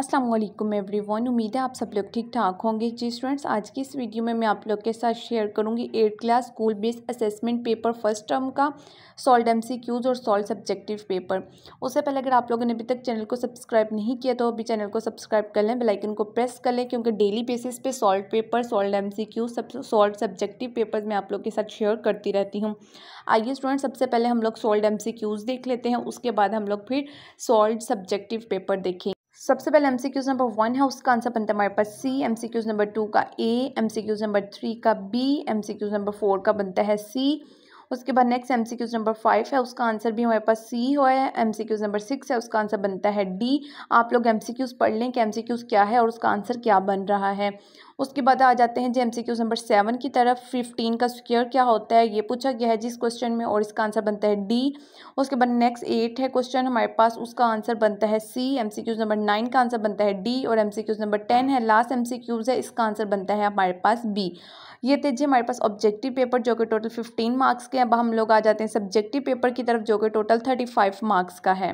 Aslam every one उम्मीद है आप सब लोग ठीक ठाक होंगे जी स्टूडेंट्स आज की इस वीडियो में मैं आप लोग के साथ शेयर करूंगी eight class school based assessment paper first term का सॉल्ड एम सी क्यूज़ और सॉल्ड सब्जेक्टिव पेपर उससे पहले अगर आप लोगों ने अभी तक चैनल को सब्सक्राइब नहीं किया तो अभी चैनल को सब्सक्राइब कर लें बेलाइकन को प्रेस कर लें क्योंकि डेली बेसिस पे solved paper solved M C Q सब सॉल्ड सब्जेक्टिव पेपर मैं आप लोग के साथ शेयर करती रहती हूँ आइए स्टूडेंट्स सबसे पहले हम लोग सॉल्ड एम सी क्यूज़ देख लेते हैं उसके बाद हम लोग फिर सॉल्ड सब्जेक्टिव पेपर देखें सबसे पहले एमसीक्यूज नंबर वन है उसका आंसर बनता है हमारे पास सी एमसीक्यूज नंबर टू का ए एमसीक्यूज नंबर थ्री का बी एमसीक्यूज नंबर फोर का बनता है सी उसके बाद next M C Qs number five है उसका आंसर भी हमारे पास सी हो है M C Qs number six है उसका आंसर बनता है डी आप लोग एम सी क्यूज़ पढ़ लें कि एम सी क्यूज़ क्या है और उसका आंसर क्या बन रहा है उसके बाद आ जाते हैं जी एम नंबर सेवन की तरफ फिफ्टीन का स्क्वेयर क्या होता है ये पूछा गया है जिस क्वेश्चन में और इसका आंसर बनता है डी उसके बाद नेक्स्ट एट है क्वेश्चन हमारे पास उसका आंसर बनता है सी एम नंबर नाइन का आंसर बनता है डी और एम नंबर टेन है लास्ट एम है इसका आंसर बनता है हमारे पास बी ये थे जी हमारे पास ऑब्जेक्टिव पेपर जो कि टोटल फिफ्टीन मार्क्स के अब हम लोग आ जाते हैं सब्जेक्टिव पेपर की तरफ जो कि टोटल थर्टी फाइव मार्क्स का है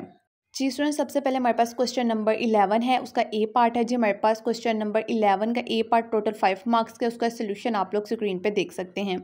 जी स्टूडेंट सबसे पहले हमारे पास क्वेश्चन नंबर इलेवन है उसका ए पार्ट है जी हमारे पास क्वेश्चन नंबर इलेवन का A part total five marks का उसका सोल्यूशन आप लोग स्क्रीन पे देख सकते हैं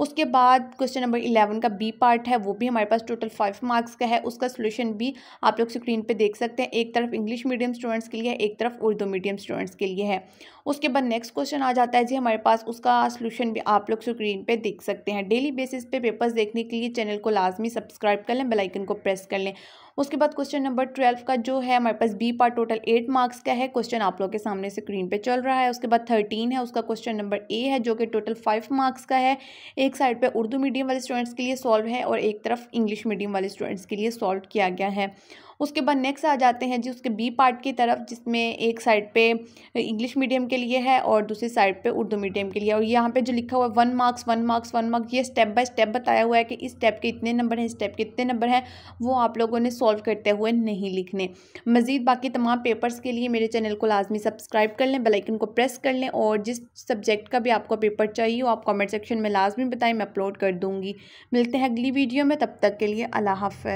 उसके बाद क्वेश्चन नंबर इलेवन का बी पार्ट है वो भी हमारे पास टोटल फाइव मार्क्स का है उसका सोल्यूशन भी आप लोग स्क्रीन पर देख सकते हैं एक तरफ इंग्लिश मीडियम स्टूडेंट्स के लिए है एक तरफ उर्दू मीडियम स्टूडेंट्स के लिए है उसके बाद नेक्स्ट क्वेश्चन आ जाता है जी हमारे पास उसका सोल्यूशन भी आप लोग स्क्रीन पर देख सकते हैं डेली बेसिस पे पेपर्स देखने के लिए चैनल को लाजमी सब्सक्राइब कर लें बेलाइकन को प्रेस कर लें उसके बाद क्वेश्चन नंबर ट्वेल्व का जो है हमारे पास B part total eight marks का है क्वेश्चन आप लोग के सामने स्क्रीन पे चल रहा है उसके बाद थर्टीन है उसका क्वेश्चन नंबर ए है जो कि टोटल फाइव मार्क्स का है एक साइड पे उर्दू मीडियम वाले स्टूडेंट्स के लिए सॉल्व है और एक तरफ इंग्लिश मीडियम वाले स्टूडेंट्स के लिए सॉल्व किया गया है उसके बाद नेक्स्ट आ जाते हैं जी उसके बी पार्ट की तरफ जिसमें एक साइड पे इंग्लिश मीडियम के लिए है और दूसरी साइड पे उर्दू मीडियम के लिए और यहाँ पे जो लिखा हुआ है one marks one marks one marks ये स्टेप बाय स्टेप बताया हुआ है कि इस स्टेप के इतने नंबर हैं इस स्टेप के इतने नंबर हैं वो आप लोगों ने सॉल्व करते हुए नहीं लिखने मज़ीद बाकी तमाम पेपर्स के लिए मेरे चैनल को लाजमी सब्सक्राइब कर लें बेलाइकन को प्रेस कर लें और जिस सब्जेक्ट का भी आपको पेपर चाहिए वो आप कॉमेंट सेक्शन में लाजमी बताएं मैं अपलोड कर दूँगी मिलते हैं अगली वीडियो में तब तक के लिए अल्लाह हाफ